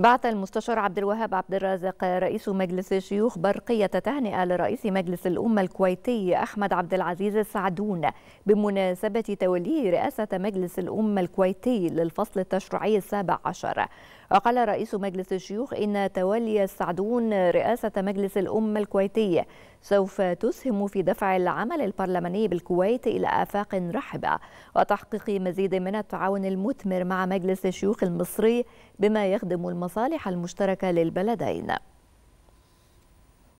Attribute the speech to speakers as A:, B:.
A: بعث المستشار عبد الوهاب عبد الرازق رئيس مجلس الشيوخ برقية تهنئة لرئيس مجلس الأمة الكويتي أحمد عبد العزيز السعدون بمناسبة توليه رئاسة مجلس الأمة الكويتي للفصل التشريعي السابع عشر وقال رئيس مجلس الشيوخ إن تولي السعدون رئاسة مجلس الأمة الكويتي سوف تسهم في دفع العمل البرلماني بالكويت إلى آفاق رحبة وتحقيق مزيد من التعاون المثمر مع مجلس الشيوخ المصري بما يخدم المصالح المشتركة للبلدين